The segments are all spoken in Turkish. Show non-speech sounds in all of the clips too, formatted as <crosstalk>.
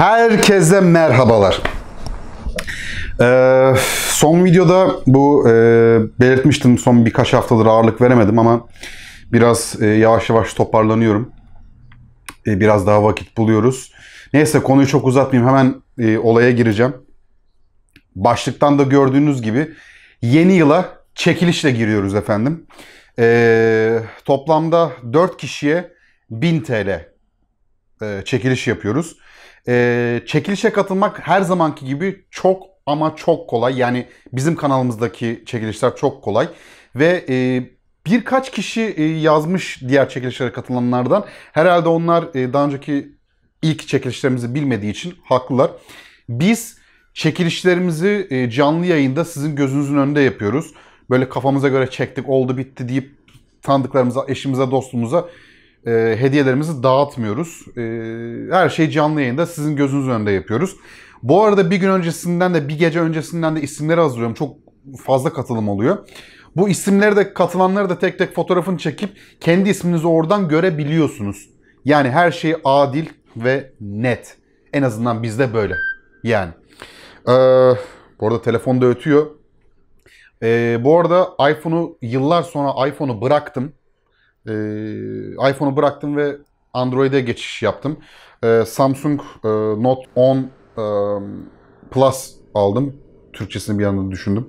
Herkese merhabalar. Ee, son videoda bu e, belirtmiştim son birkaç haftadır ağırlık veremedim ama biraz e, yavaş yavaş toparlanıyorum. E, biraz daha vakit buluyoruz. Neyse konuyu çok uzatmayayım hemen e, olaya gireceğim. Başlıktan da gördüğünüz gibi yeni yıla çekilişle giriyoruz efendim. E, toplamda 4 kişiye 1000 TL e, çekiliş yapıyoruz. E, çekilişe katılmak her zamanki gibi çok ama çok kolay. Yani bizim kanalımızdaki çekilişler çok kolay. Ve e, birkaç kişi e, yazmış diğer çekilişlere katılanlardan. Herhalde onlar e, daha önceki ilk çekilişlerimizi bilmediği için haklılar. Biz çekilişlerimizi e, canlı yayında sizin gözünüzün önünde yapıyoruz. Böyle kafamıza göre çektik oldu bitti deyip tanıdıklarımıza, eşimize, dostumuza e, hediyelerimizi dağıtmıyoruz. E, her şey canlı yayında sizin gözünüz önünde yapıyoruz. Bu arada bir gün öncesinden de bir gece öncesinden de isimleri hazırlıyorum. Çok fazla katılım oluyor. Bu isimlere de katılanları da tek tek fotoğrafını çekip kendi isminizi oradan görebiliyorsunuz. Yani her şey adil ve net. En azından bizde böyle. Yani. Ee, bu arada telefon da ötüyor. Ee, bu arada iPhone'u yıllar sonra iPhone'u bıraktım e, iPhone'u bıraktım ve Android'e geçiş yaptım. E, Samsung e, Note 10 e, Plus aldım. Türkçesini bir yandan düşündüm.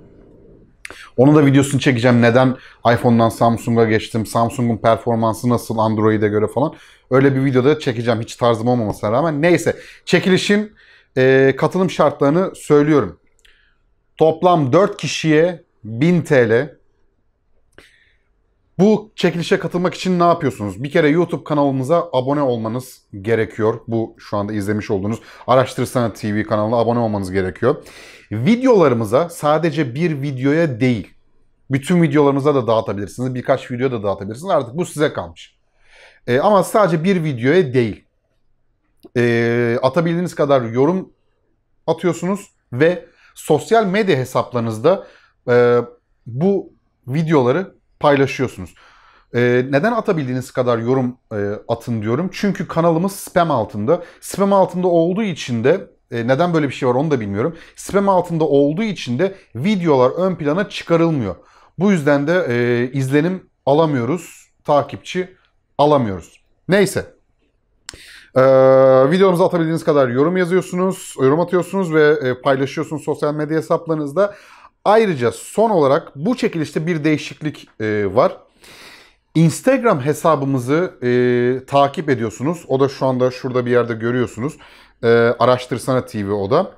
Onu da videosunu çekeceğim. Neden iPhone'dan Samsung'a geçtim? Samsung'un performansı nasıl Android'e göre falan. Öyle bir videoda çekeceğim. Hiç tarzım olmamasına rağmen. Neyse. Çekilişin e, katılım şartlarını söylüyorum. Toplam 4 kişiye 1000 TL bu çekilişe katılmak için ne yapıyorsunuz? Bir kere YouTube kanalımıza abone olmanız gerekiyor. Bu şu anda izlemiş olduğunuz Araştırsana TV kanalına abone olmanız gerekiyor. Videolarımıza sadece bir videoya değil, bütün videolarımıza da dağıtabilirsiniz. Birkaç video da dağıtabilirsiniz. Artık bu size kalmış. E, ama sadece bir videoya değil. E, atabildiğiniz kadar yorum atıyorsunuz ve sosyal medya hesaplarınızda e, bu videoları paylaşıyorsunuz. Ee, neden atabildiğiniz kadar yorum e, atın diyorum. Çünkü kanalımız spam altında. Spam altında olduğu için de e, neden böyle bir şey var onu da bilmiyorum. Spam altında olduğu için de videolar ön plana çıkarılmıyor. Bu yüzden de e, izlenim alamıyoruz. Takipçi alamıyoruz. Neyse. Ee, videomuza atabildiğiniz kadar yorum yazıyorsunuz, yorum atıyorsunuz ve e, paylaşıyorsunuz sosyal medya hesaplarınızda. Ayrıca son olarak bu çekilişte bir değişiklik e, var. Instagram hesabımızı e, takip ediyorsunuz. O da şu anda şurada bir yerde görüyorsunuz. E, Araştırsana TV o da.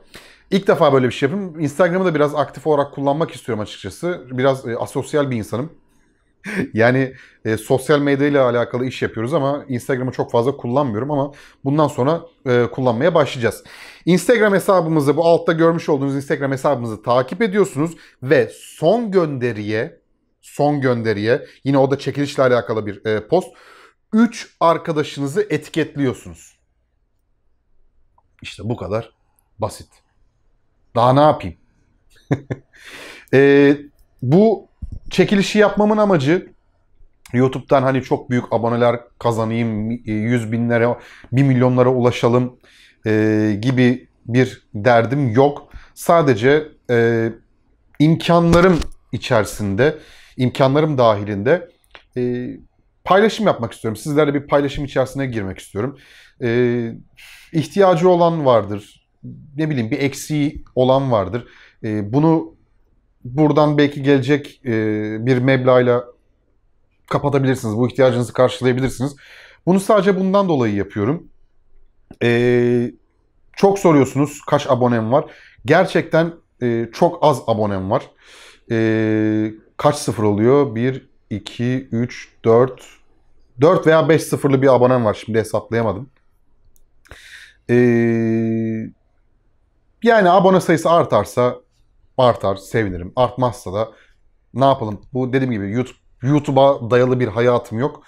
İlk defa böyle bir şey yapıyorum. Instagram'ı da biraz aktif olarak kullanmak istiyorum açıkçası. Biraz e, asosyal bir insanım. <laughs> yani e, sosyal medyayla alakalı iş yapıyoruz ama Instagram'ı çok fazla kullanmıyorum ama bundan sonra e, kullanmaya başlayacağız. Instagram hesabımızı bu altta görmüş olduğunuz Instagram hesabımızı takip ediyorsunuz ve son gönderiye son gönderiye yine o da çekilişle alakalı bir e, post 3 arkadaşınızı etiketliyorsunuz. İşte bu kadar basit. Daha ne yapayım? <laughs> e, bu çekilişi yapmamın amacı YouTube'dan hani çok büyük aboneler kazanayım, yüz binlere, bir milyonlara ulaşalım e, gibi bir derdim yok. Sadece e, imkanlarım içerisinde, imkanlarım dahilinde e, paylaşım yapmak istiyorum. Sizlerle bir paylaşım içerisine girmek istiyorum. E, ihtiyacı olan vardır, ne bileyim bir eksiği olan vardır. E, bunu buradan belki gelecek e, bir meblağla kapatabilirsiniz. Bu ihtiyacınızı karşılayabilirsiniz. Bunu sadece bundan dolayı yapıyorum. E, çok soruyorsunuz kaç abonem var. Gerçekten e, çok az abonem var. E, kaç sıfır oluyor? 1, 2, 3, 4, 4 veya 5 sıfırlı bir abonem var. Şimdi hesaplayamadım. Ee, yani abone sayısı artarsa artar sevinirim. Artmazsa da ne yapalım? Bu dediğim gibi YouTube YouTube'a dayalı bir hayatım yok.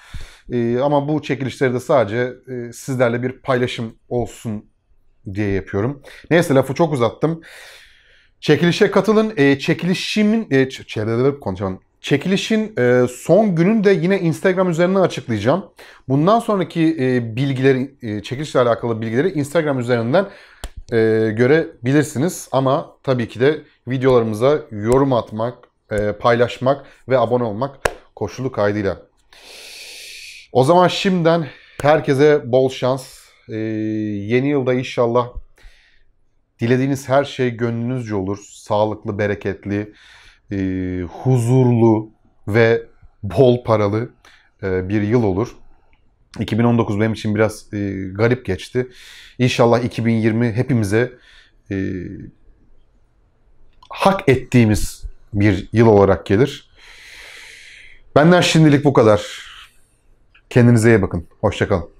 Ee, ama bu çekilişleri de sadece e, sizlerle bir paylaşım olsun diye yapıyorum. Neyse lafı çok uzattım. Çekilişe katılın. E, çekilişimin e, çevrede konuşalım. Çekilişin e, son gününü de yine Instagram üzerinden açıklayacağım. Bundan sonraki e, bilgileri, e, çekilişle alakalı bilgileri Instagram üzerinden e, görebilirsiniz. Ama tabii ki de videolarımıza yorum atmak, e, paylaşmak ve abone olmak koşulu kaydıyla. O zaman şimdiden herkese bol şans. E, yeni yılda inşallah dilediğiniz her şey gönlünüzce olur. Sağlıklı, bereketli, e, huzurlu ve bol paralı e, bir yıl olur. 2019 benim için biraz e, garip geçti. İnşallah 2020 hepimize e, hak ettiğimiz bir yıl olarak gelir. Benden şimdilik bu kadar. Kendinize iyi bakın. Hoşçakalın.